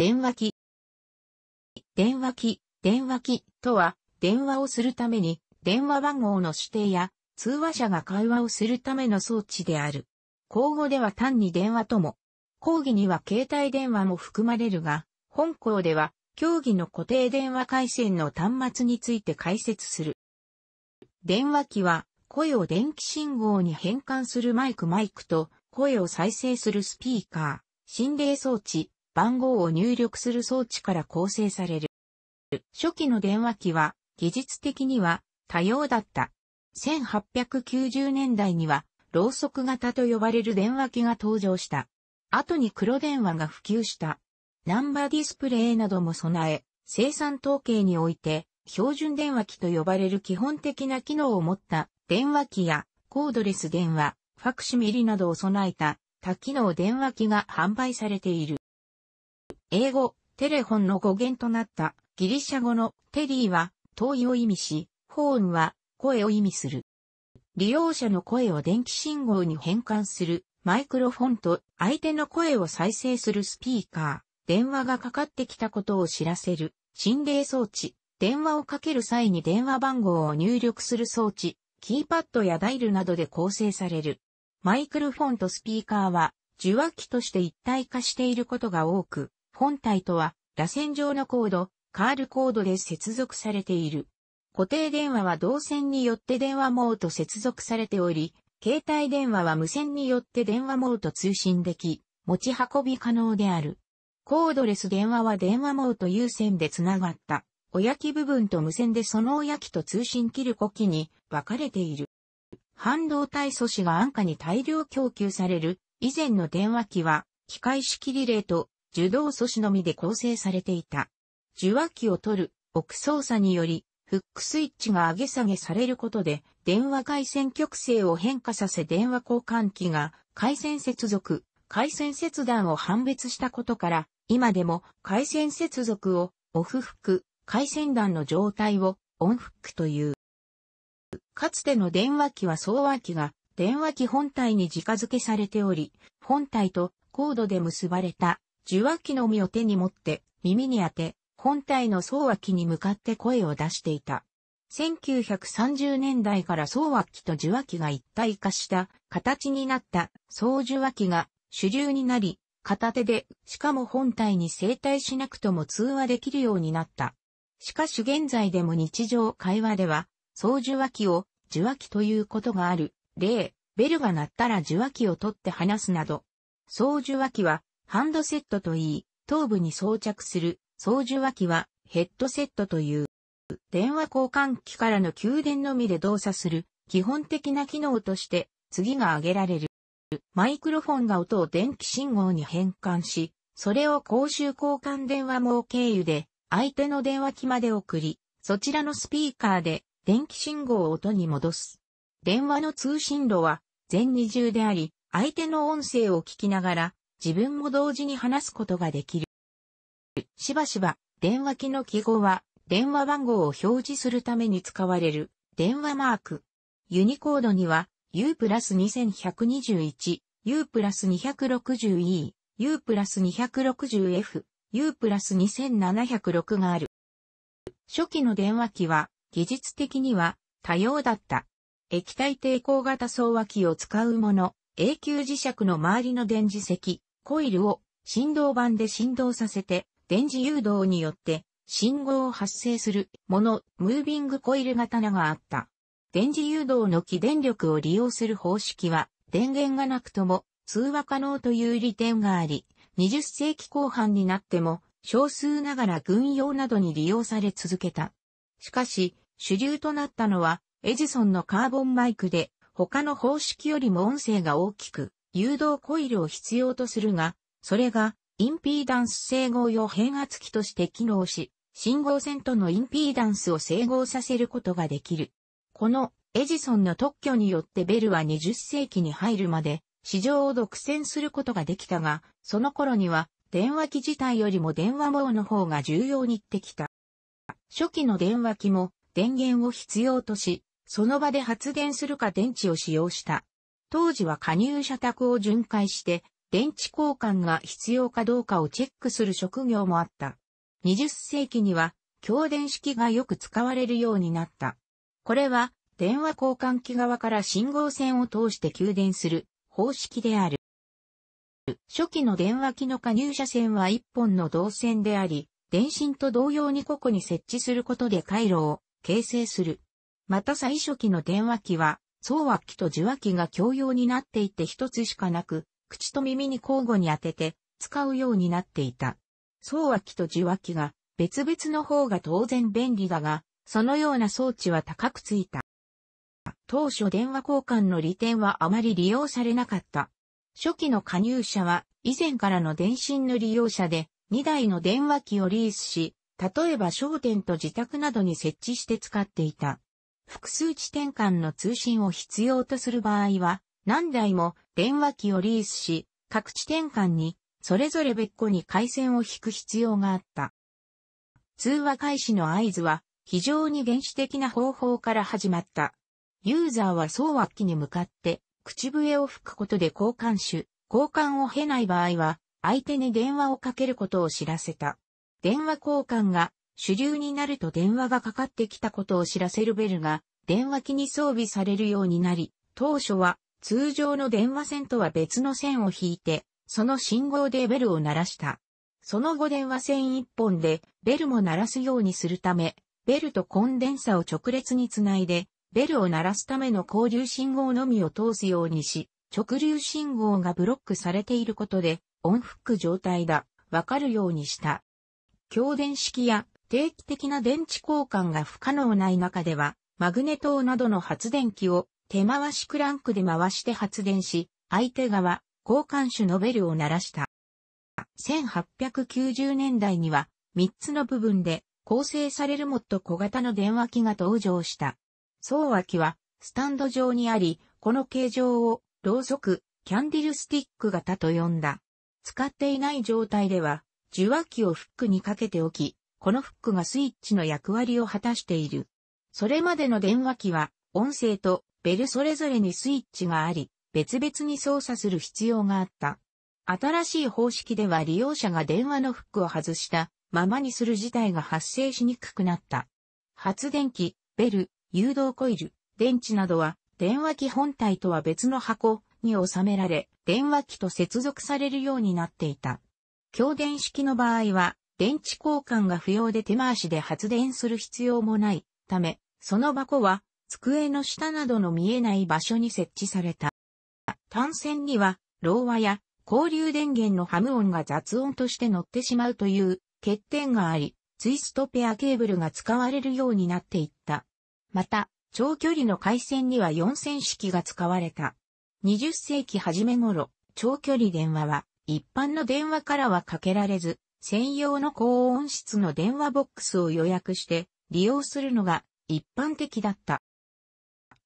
電話機。電話機、電話機とは、電話をするために、電話番号の指定や、通話者が会話をするための装置である。口語では単に電話とも。講義には携帯電話も含まれるが、本校では、競技の固定電話回線の端末について解説する。電話機は、声を電気信号に変換するマイクマイクと、声を再生するスピーカー、心霊装置、番号を入力する装置から構成される。初期の電話機は技術的には多様だった。1890年代にはろうそく型と呼ばれる電話機が登場した。後に黒電話が普及した。ナンバーディスプレイなども備え、生産統計において標準電話機と呼ばれる基本的な機能を持った電話機やコードレス電話、ファクシミリなどを備えた多機能電話機が販売されている。英語、テレフォンの語源となったギリシャ語のテリーは遠いを意味し、ホーンは声を意味する。利用者の声を電気信号に変換するマイクロフォンと相手の声を再生するスピーカー、電話がかかってきたことを知らせる心霊装置、電話をかける際に電話番号を入力する装置、キーパッドやダイルなどで構成される。マイクロフォンとスピーカーは受話器として一体化していることが多く、本体とは、螺旋状のコード、カールコードで接続されている。固定電話は動線によって電話網と接続されており、携帯電話は無線によって電話網と通信でき、持ち運び可能である。コードレス電話は電話網と有線でつながった、親機部分と無線でその親機と通信切る子機に分かれている。半導体素子が安価に大量供給される、以前の電話機は、機械式リレーと受動素子のみで構成されていた。受話器を取る、奥操作により、フックスイッチが上げ下げされることで、電話回線曲線を変化させ電話交換機が回線接続、回線切断を判別したことから、今でも回線接続をオフフック、回線段の状態をオンフックという。かつての電話機は総話機が電話機本体に直付けされており、本体とコードで結ばれた受話器の実を手に持って耳に当て、本体の総脇に向かって声を出していた。1930年代から総脇と受話器が一体化した形になった総受話器が主流になり、片手でしかも本体に生体しなくとも通話できるようになった。しかし現在でも日常会話では、総受話器を受話器ということがある。例、ベルが鳴ったら受話器を取って話すなど、総受話器はハンドセットといい、頭部に装着する操縦脇はヘッドセットという。電話交換機からの給電のみで動作する基本的な機能として次が挙げられる。マイクロフォンが音を電気信号に変換し、それを公衆交換電話網経由で相手の電話機まで送り、そちらのスピーカーで電気信号を音に戻す。電話の通信路は全二重であり、相手の音声を聞きながら自分も同時に話すことができる。しばしば、電話機の記号は、電話番号を表示するために使われる、電話マーク。ユニコードには、U プラス2121、U プラス 260E、U プラス 260F、U プラス2706がある。初期の電話機は、技術的には多様だった。液体抵抗型総和機を使うもの、永久磁石の周りの電磁石、コイルを振動板で振動させて、電磁誘導によって信号を発生するもの、ムービングコイル型があった。電磁誘導の起電力を利用する方式は、電源がなくとも通話可能という利点があり、20世紀後半になっても少数ながら軍用などに利用され続けた。しかし、主流となったのはエジソンのカーボンマイクで、他の方式よりも音声が大きく、誘導コイルを必要とするが、それがインピーダンス整合用変圧器として機能し、信号線とのインピーダンスを整合させることができる。このエジソンの特許によってベルは20世紀に入るまで市場を独占することができたが、その頃には電話機自体よりも電話網の方が重要にってきた。初期の電話機も電源を必要とし、その場で発電するか電池を使用した。当時は加入者宅を巡回して、電池交換が必要かどうかをチェックする職業もあった。20世紀には、強電式がよく使われるようになった。これは、電話交換機側から信号線を通して給電する方式である。初期の電話機の加入者線は1本の導線であり、電信と同様に個々に設置することで回路を形成する。また最初期の電話機は双話器と受話器が共用になっていて一つしかなく、口と耳に交互に当てて使うようになっていた。双話器と受話器が別々の方が当然便利だが、そのような装置は高くついた。当初電話交換の利点はあまり利用されなかった。初期の加入者は以前からの電信の利用者で2台の電話機をリースし、例えば商店と自宅などに設置して使っていた。複数地点間の通信を必要とする場合は、何台も電話機をリースし、各地点間にそれぞれ別個に回線を引く必要があった。通話開始の合図は非常に原始的な方法から始まった。ユーザーは双話機に向かって口笛を吹くことで交換手、交換を経ない場合は相手に電話をかけることを知らせた。電話交換が主流になると電話がかかってきたことを知らせるベルが電話機に装備されるようになり、当初は通常の電話線とは別の線を引いて、その信号でベルを鳴らした。その後電話線一本でベルも鳴らすようにするため、ベルとコンデンサを直列につないで、ベルを鳴らすための交流信号のみを通すようにし、直流信号がブロックされていることで、オンフック状態だ、わかるようにした。強電式や定期的な電池交換が不可能ない中では、マグネトなどの発電機を手回しクランクで回して発電し、相手側、交換手のベルを鳴らした。1890年代には、3つの部分で構成されるもっと小型の電話機が登場した。総脇は、スタンド上にあり、この形状を、ろうそく、キャンディルスティック型と呼んだ。使っていない状態では、受話器をフックにかけておき、このフックがスイッチの役割を果たしている。それまでの電話機は、音声とベルそれぞれにスイッチがあり、別々に操作する必要があった。新しい方式では利用者が電話のフックを外したままにする事態が発生しにくくなった。発電機、ベル、誘導コイル、電池などは電話機本体とは別の箱に収められ、電話機と接続されるようになっていた。強電式の場合は電池交換が不要で手回しで発電する必要もないため、その箱は机の下などの見えない場所に設置された。単線には、ロー和や交流電源のハム音が雑音として乗ってしまうという欠点があり、ツイストペアケーブルが使われるようになっていった。また、長距離の回線には4線式が使われた。20世紀初め頃、長距離電話は一般の電話からはかけられず、専用の高音質の電話ボックスを予約して利用するのが一般的だった。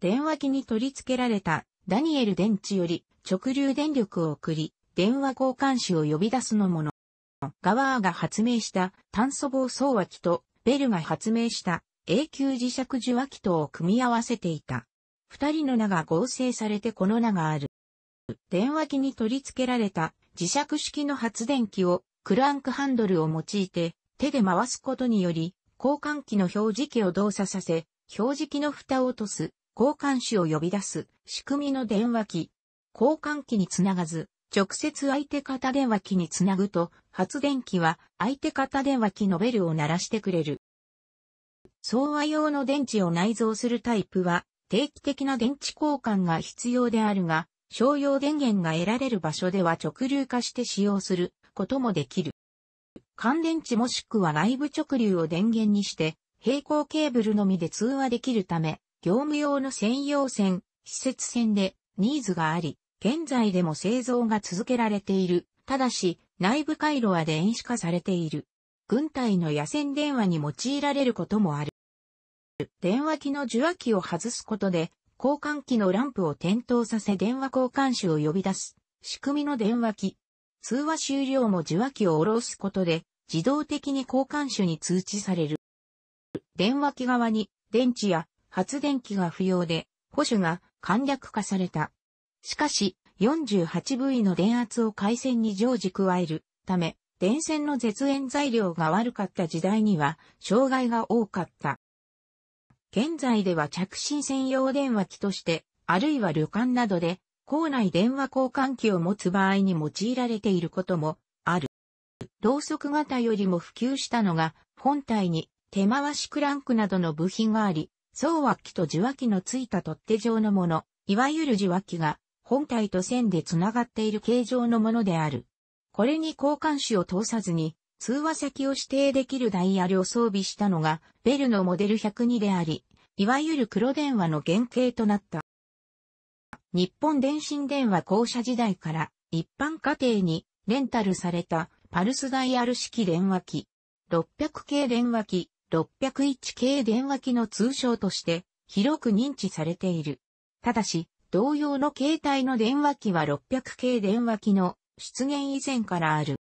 電話機に取り付けられたダニエル電池より直流電力を送り、電話交換士を呼び出すのもの。ガワーが発明した炭素暴走話機とベルが発明した永久磁石受話器とを組み合わせていた。二人の名が合成されてこの名がある。電話機に取り付けられた磁石式の発電機をクランクハンドルを用いて手で回すことにより、交換機の表示器を動作させ、表示器の蓋を落とす、交換手を呼び出す、仕組みの電話機。交換機につながず、直接相手方電話機につなぐと、発電機は相手方電話機のベルを鳴らしてくれる。相和用の電池を内蔵するタイプは、定期的な電池交換が必要であるが、商用電源が得られる場所では直流化して使用することもできる。乾電池もしくは内部直流を電源にして、平行ケーブルのみで通話できるため、業務用の専用線、施設線でニーズがあり、現在でも製造が続けられている。ただし、内部回路は電子化されている。軍隊の野戦電話に用いられることもある。電話機の受話器を外すことで、交換機のランプを点灯させ電話交換手を呼び出す。仕組みの電話機、通話終了も受話器を下ろすことで、自動的に交換手に通知される。電話機側に電池や発電機が不要で、保守が簡略化された。しかし、48V の電圧を回線に常時加えるため、電線の絶縁材料が悪かった時代には、障害が多かった。現在では着信専用電話機として、あるいは旅館などで校内電話交換機を持つ場合に用いられていることもある。ろうそく型よりも普及したのが、本体に手回しクランクなどの部品があり、総脇と受話器のついた取っ手状のもの、いわゆる受話器が本体と線でつながっている形状のものである。これに交換手を通さずに、通話先を指定できるダイヤルを装備したのが、ベルのモデル102であり、いわゆる黒電話の原型となった。日本電信電話公社時代から一般家庭にレンタルされたパルスダイヤル式電話機、600系電話機、601系電話機の通称として広く認知されている。ただし、同様の携帯の電話機は600系電話機の出現以前からある。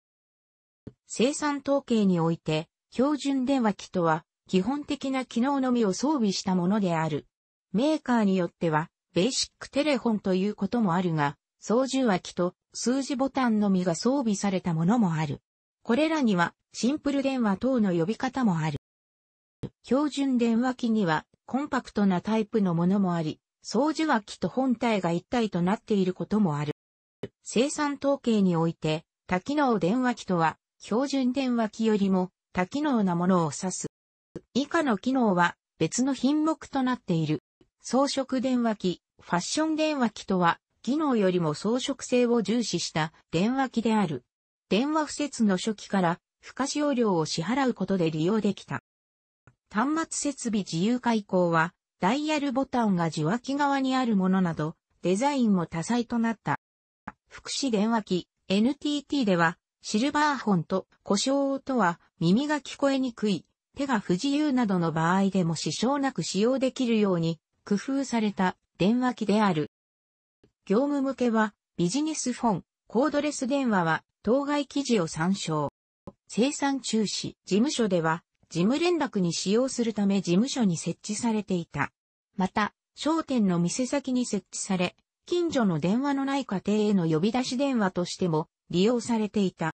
生産統計において、標準電話機とは基本的な機能のみを装備したものである。メーカーによっては、ベーシックテレフォンということもあるが、操縦脇と数字ボタンのみが装備されたものもある。これらにはシンプル電話等の呼び方もある。標準電話機にはコンパクトなタイプのものもあり、掃除脇と本体が一体となっていることもある。生産統計において、多機能電話機とは、標準電話機よりも多機能なものを指す。以下の機能は別の品目となっている。装飾電話機、ファッション電話機とは、技能よりも装飾性を重視した電話機である。電話付設の初期から、付加使用料を支払うことで利用できた。端末設備自由開口は、ダイヤルボタンが受話器側にあるものなど、デザインも多彩となった。福祉電話機、NTT では、シルバーホンと故障音は耳が聞こえにくい、手が不自由などの場合でも支障なく使用できるように工夫された電話機である。業務向けはビジネスフォン、コードレス電話は当該記事を参照。生産中止、事務所では事務連絡に使用するため事務所に設置されていた。また、商店の店先に設置され、近所の電話のない家庭への呼び出し電話としても利用されていた。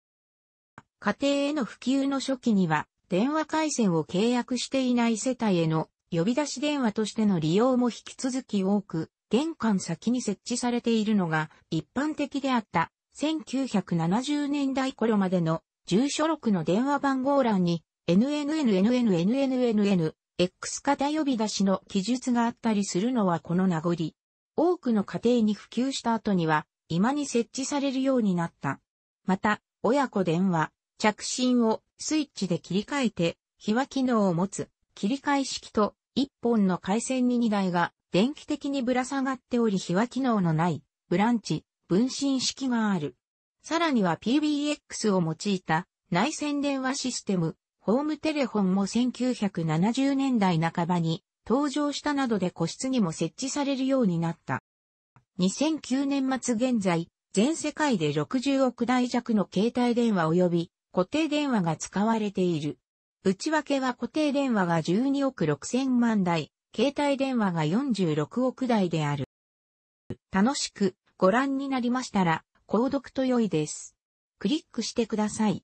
家庭への普及の初期には、電話回線を契約していない世帯への呼び出し電話としての利用も引き続き多く、玄関先に設置されているのが一般的であった1970年代頃までの住所録の電話番号欄に n n n n n n n n X 型呼び出しの記述があったりするのはこの名残。多くの家庭に普及した後には、今に設置されるようになった。また、親子電話、着信をスイッチで切り替えて、非話機能を持つ、切り替え式と一本の回線に2台が電気的にぶら下がっており非は機能のないブランチ、分身式がある。さらには PBX を用いた内線電話システム、ホームテレフォンも1970年代半ばに登場したなどで個室にも設置されるようになった。2009年末現在、全世界で60億台弱の携帯電話及び固定電話が使われている。内訳は固定電話が12億6千万台、携帯電話が46億台である。楽しくご覧になりましたら、購読と良いです。クリックしてください。